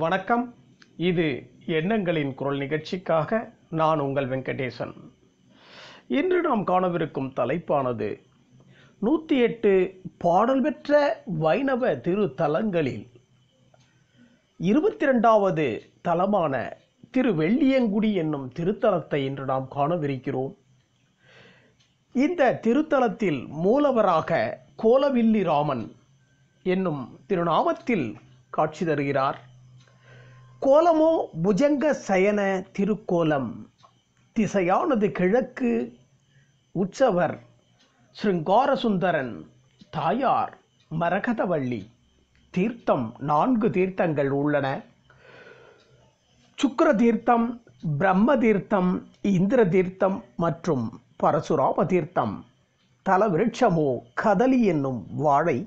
வணக்கம் இது எண்ணங்களின் குரல் நிகழ்ச்சிக்காக நான் உங்கள் வெங்கடேசன் இன்று நாம் காணவிருக்கும் தலைப்பானது நூற்றி எட்டு பாடல் பெற்ற வைணவ திருத்தலங்களில் இருபத்தி ரெண்டாவது தலமான திரு வெள்ளியங்குடி என்னும் திருத்தலத்தை இன்று நாம் காணவிருக்கிறோம் இந்த திருத்தலத்தில் மூலவராக கோலவில்லி ராமன் என்னும் திருநாமத்தில் காட்சி தருகிறார் கோலமோ புஜங்க சயன திருக்கோலம் திசையானது கிழக்கு உற்சவர் ஸ்ருங்காரசுந்தரன் தாயார் மரகதவள்ளி தீர்த்தம் நான்கு தீர்த்தங்கள் உள்ளன சுக்கர தீர்த்தம் பிரம்ம தீர்த்தம் இந்திர தீர்த்தம் மற்றும் பரசுராம தீர்த்தம் தலவிருட்சமோ கதலி என்னும் வாழை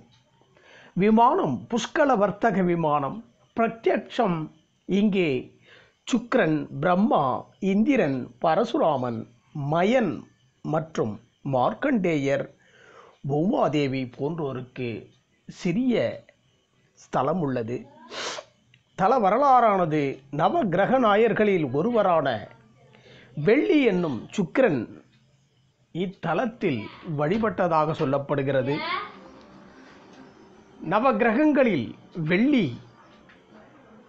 விமானம் புஷ்கல வர்த்தக விமானம் பிரத்யட்சம் இங்கே சுக்ரன் பிரம்மா இந்திரன் பரசுராமன் மயன் மற்றும் மார்க்கண்டேயர் பூமாதேவி போன்றோருக்கு சிறிய ஸ்தலம் உள்ளது தல வரலாறானது நவ கிரக நாயர்களில் ஒருவரான வெள்ளி என்னும் சுக்கிரன் இத்தலத்தில் வழிபட்டதாக சொல்லப்படுகிறது நவகிரகங்களில் வெள்ளி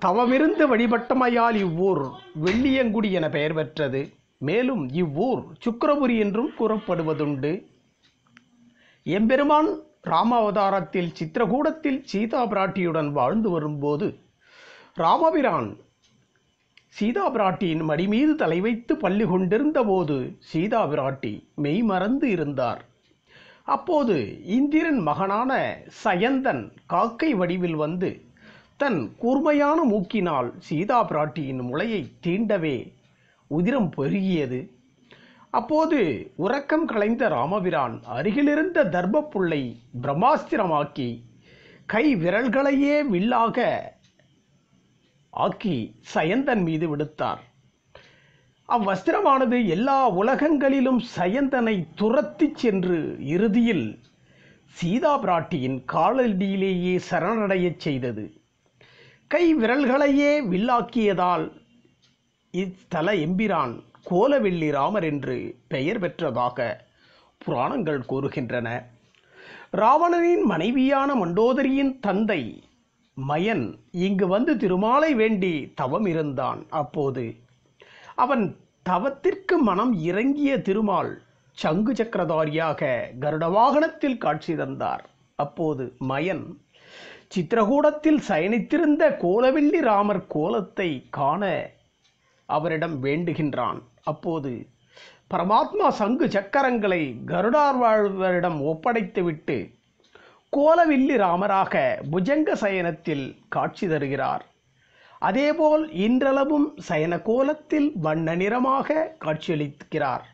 தவமிருந்து வழிபட்டமையால் இவ்வூர் வெள்ளியங்குடி என பெயர் பெற்றது மேலும் இவ்வூர் சுக்கரபுரி என்றும் கூறப்படுவதுண்டு எம்பெருமான் ராமாவதாரத்தில் சித்திரகூடத்தில் சீதா பிராட்டியுடன் வாழ்ந்து வரும்போது ராமபிரான் சீதா பிராட்டியின் மடிமீது தலை வைத்து பள்ளி கொண்டிருந்த போது சீதா பிராட்டி மெய் மறந்து இருந்தார் அப்போது இந்திரன் மகனான சயந்தன் காக்கை வடிவில் வந்து தன் கூர்மையான மூக்கினால் சீதா பிராட்டியின் முளையை தீண்டவே உதிரம் பெருகியது அப்போது உறக்கம் களைந்த ராமபிரான் அருகிலிருந்த தர்ப்புள்ளை பிரம்மாஸ்திரமாக்கி கை விரல்களையே வில்லாக ஆக்கி சயந்தன் மீது விடுத்தார் அவ்வஸ்திரமானது எல்லா உலகங்களிலும் சயந்தனை துரத்தி சென்று இறுதியில் சீதா பிராட்டியின் காலடியிலேயே சரணடையச் செய்தது கை விரல்களையே வில்லாக்கியதால் இத்தல எம்பிரான் கோலவெள்ளி ராமர் என்று பெயர் பெற்றதாக புராணங்கள் கூறுகின்றன ராவணனின் மனைவியான மண்டோதரியின் தந்தை மயன் இங்கு வந்து திருமாலை வேண்டி தவம் இருந்தான் அப்போது அவன் தவத்திற்கு மனம் இறங்கிய திருமால் சங்கு சக்கரதாரியாக கருட வாகனத்தில் காட்சி தந்தார் அப்போது மயன் சித்திரகூடத்தில் சயனித்திருந்த கோலவில்லி ராமர் கோலத்தை காண அவரிடம் வேண்டுகின்றான் அப்போது பரமாத்மா சங்கு சக்கரங்களை கருடார்வாழ்வரிடம் ஒப்படைத்துவிட்டு கோலவில்லி ராமராக புஜங்க சயனத்தில் காட்சி தருகிறார் அதேபோல் இன்றளவும் சயன கோலத்தில் வண்ண நிறமாக காட்சியளிக்கிறார்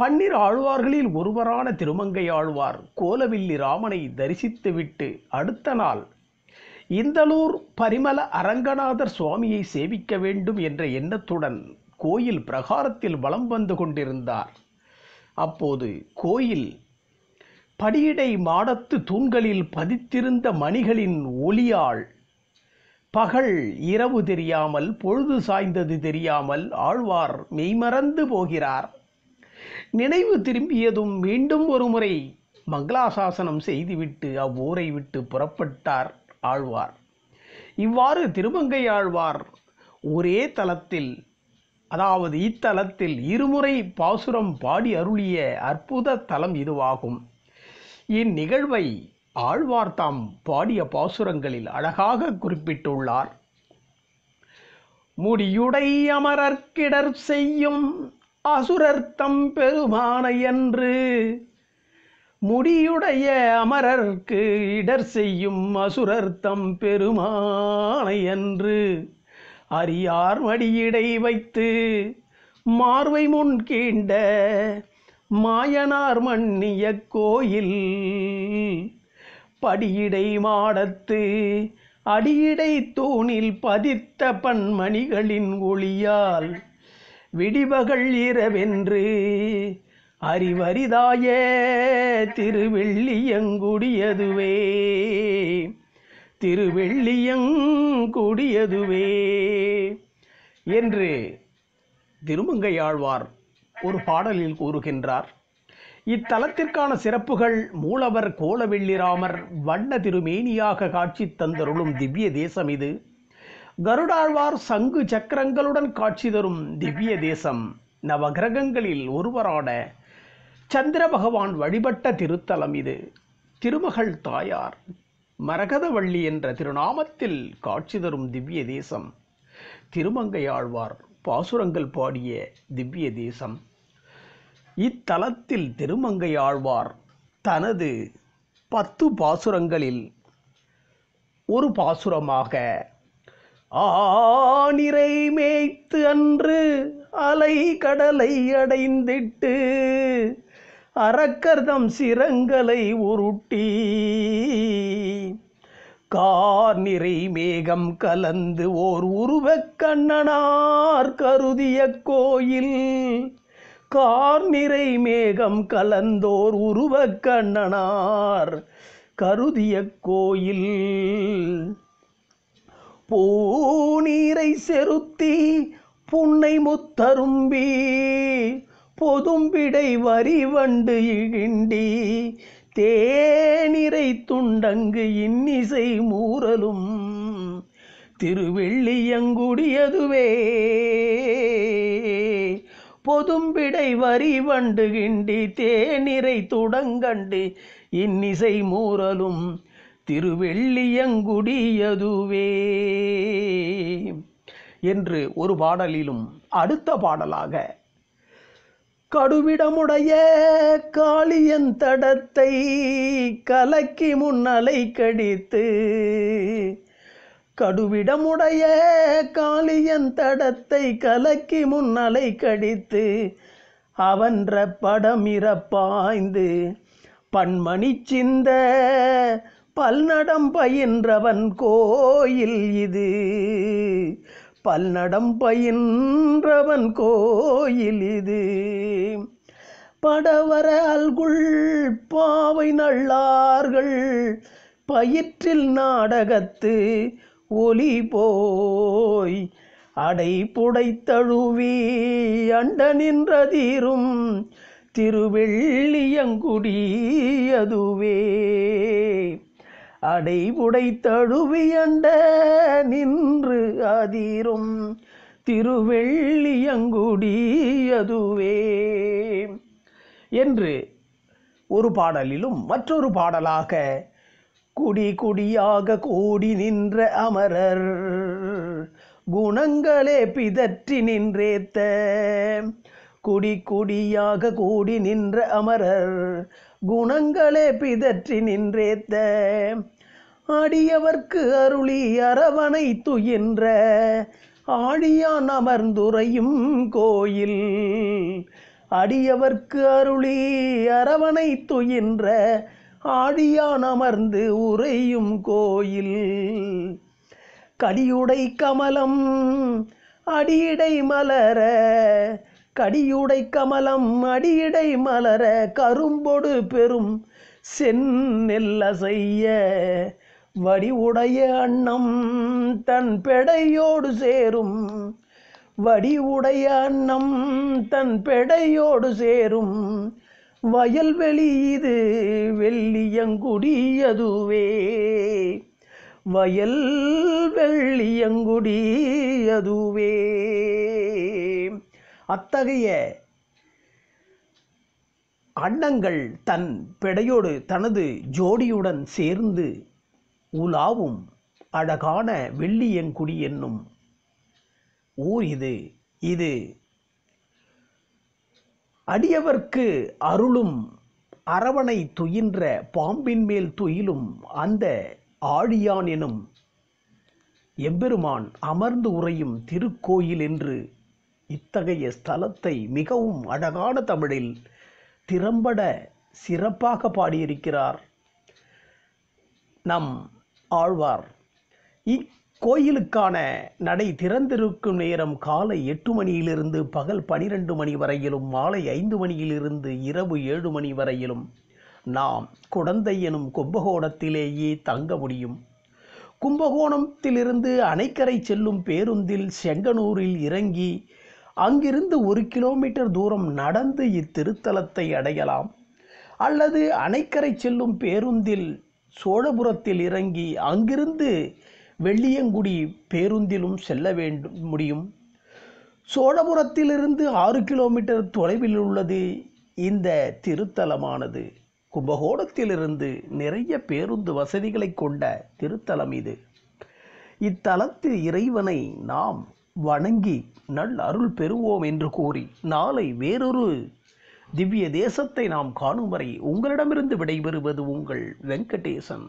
பன்னிர் ஆழ்வார்களில் ஒருவரான திருமங்கை ஆழ்வார் கோலவில்லி ராமனை தரிசித்துவிட்டு அடுத்த நாள் இந்தலூர் பரிமல அரங்கநாதர் சுவாமியை சேவிக்க வேண்டும் என்ற எண்ணத்துடன் கோயில் பிரகாரத்தில் வலம் வந்து கொண்டிருந்தார் அப்போது கோயில் படியிடை மாடத்து தூண்களில் பதித்திருந்த மணிகளின் ஒளியால் பகல் இரவு தெரியாமல் பொழுது சாய்ந்தது தெரியாமல் ஆழ்வார் மெய்மறந்து போகிறார் நினைவு திரும்பியதும் மீண்டும் ஒருமுறை மங்களாசாசனம் செய்துவிட்டு அவ்வூரை விட்டு புறப்பட்டார் ஆழ்வார் இவ்வாறு திருமங்கை ஆழ்வார் ஒரே தலத்தில் அதாவது இத்தலத்தில் இருமுறை பாசுரம் பாடி அருளிய அற்புத தலம் இதுவாகும் இந்நிகழ்வை ஆழ்வார் தாம் பாடிய பாசுரங்களில் அழகாக குறிப்பிட்டுள்ளார் முடியுடை அமரர்கிடர் செய்யும் அசுரர்த்தம் பெருமானை என்று முடியுடைய அமரர்க்கு இடர் செய்யும் அசுரர்த்தம் பெருமானை என்று அரியார் மடியிடை வைத்து மார்வை முன் கீண்ட மாயனார் மண்ணிய கோயில் படியிடை மாடத்து அடியடை தூணில் பதித்த பன்மணிகளின் ஒளியால் விடிபகல் இரவென்று அறிவரிதாய திருவெள்ளியங்குடியதுவே திருவெள்ளியங்குடியதுவே என்று திருமங்கையாழ்வார் ஒரு பாடலில் கூறுகின்றார் இத்தலத்திற்கான சிறப்புகள் மூலவர் கோலவெள்ளிராமர் வண்ண திருமேனியாக காட்சி தந்தருளும் திவ்ய தேசம் இது கருடாழ்வார் சங்கு சக்கரங்களுடன் காட்சி தரும் திவ்ய தேசம் நவகிரகங்களில் ஒருவரான சந்திர பகவான் வழிபட்ட திருத்தலம் இது திருமகள் தாயார் மரகதவள்ளி என்ற திருநாமத்தில் காட்சி தரும் திவ்ய தேசம் திருமங்கையாழ்வார் பாசுரங்கள் பாடிய திவ்ய தேசம் இத்தலத்தில் திருமங்கையாழ்வார் தனது பத்து பாசுரங்களில் ஒரு பாசுரமாக ஆனிரை மேய்த்து அன்று அலை கடலை அடைந்திட்டு அறக்கர்தம் சிரங்களை உருட்டி கார் நிறை மேகம் கலந்து ஓர் உருவக் கண்ணனார் கருதிய கோயில் கார் நிறை மேகம் கலந்தோர் உருவக் கண்ணனார் கருதிய கோயில் பூநீரை செருத்தி புன்னை முத்தரும்பி பொதும்பிடை வரி வண்டு இகிண்டி தேனிரை துண்டங்கு இன்னிசை மூரலும் திருவெள்ளியங்குடியதுவே பொதும்பிடை வரி வண்டு கிண்டி துடங்கண்டு இன்னிசை மூரலும் திருவெள்ளியங்குடியதுவே என்று ஒரு பாடலிலும் அடுத்த பாடலாக கடுவிடமுடைய காளியன் தடத்தை கலக்கி முன்னலை கடித்து கடுவிடமுடைய காளியன் தடத்தை கலக்கி முன்னலை கடித்து அவன்ற படமிறப்பாய்ந்து பண்மணி சிந்த பல்நடம் பயின்றவன் கோயில் இது பல்நடம் பயின்றவன் கோயில் இது படவர அல்குள் பாவை நள்ளார்கள் பயிற்றில் நாடகத்து ஒலி போய் அடைப்புடைத்தழுவி அண்ட நின்றதீரும் அதுவே அடைபுடை தழுவியண்ட நின்று அதிரும் அதுவே என்று ஒரு பாடலிலும் மற்றொரு பாடலாக குடி குடியாக கூடி நின்ற அமரர் குணங்களே பிதற்றி நின்றேத்த குடி குடியாக கூடி நின்ற அமரர் குணங்களே பிதற்றி நின்றேத்த அடியவர்க்கு அருளி அரவணை துயின்ற ஆழியான் அமர்ந்துரையும் கோயில் அடியவர்க்கு அருளி அரவணை துயின்ற ஆழியான் அமர்ந்து உரையும் கோயில் கடியுடை கமலம் அடியடை மலர கடியுடை கமலம் அடியடை மலர கரும்பொடு பெரும் சென்னெல்ல செய்ய வடிவுடைய அண்ணம் தன் பெடையோடு சேரும் வடிவுடைய அண்ணம் தன் பெடையோடு சேரும் வயல்வெளி இது வெள்ளியங்குடியதுவே வயல் வெள்ளியங்குடியதுவே அத்தகைய அண்ணங்கள் தன் பெடையோடு தனது ஜோடியுடன் சேர்ந்து உலாவும் அழகான வெள்ளியங்குடி என்னும் ஊர் இது இது அடியவர்க்கு அருளும் அரவணை துயின்ற பாம்பின் மேல் துயிலும் அந்த ஆழியான் எனும் எம்பெருமான் அமர்ந்து உறையும் திருக்கோயில் என்று இத்தகைய ஸ்தலத்தை மிகவும் அழகான தமிழில் திறம்பட சிறப்பாக பாடியிருக்கிறார் நம் ஆழ்வார் இக்கோயிலுக்கான நடை திறந்திருக்கும் நேரம் காலை எட்டு மணியிலிருந்து பகல் பனிரெண்டு மணி வரையிலும் மாலை ஐந்து மணியிலிருந்து இரவு ஏழு மணி வரையிலும் நாம் குடந்தை எனும் கும்பகோணத்திலேயே தங்க முடியும் கும்பகோணத்திலிருந்து அணைக்கரை செல்லும் பேருந்தில் செங்கனூரில் இறங்கி அங்கிருந்து ஒரு கிலோமீட்டர் தூரம் நடந்து இத்திருத்தலத்தை அடையலாம் அல்லது அணைக்கரை செல்லும் பேருந்தில் சோழபுரத்தில் இறங்கி அங்கிருந்து வெள்ளியங்குடி பேருந்திலும் செல்ல வேண்டும் முடியும் சோழபுரத்திலிருந்து ஆறு கிலோமீட்டர் தொலைவில் உள்ளது இந்த திருத்தலமானது கும்பகோணத்திலிருந்து நிறைய பேருந்து வசதிகளை கொண்ட திருத்தலம் இது இத்தலத்தில் இறைவனை நாம் வணங்கி நல் அருள் பெறுவோம் என்று கூறி நாளை வேறொரு திவ்ய தேசத்தை நாம் காணும் வரை உங்களிடமிருந்து விடைபெறுவது உங்கள் வெங்கடேசன்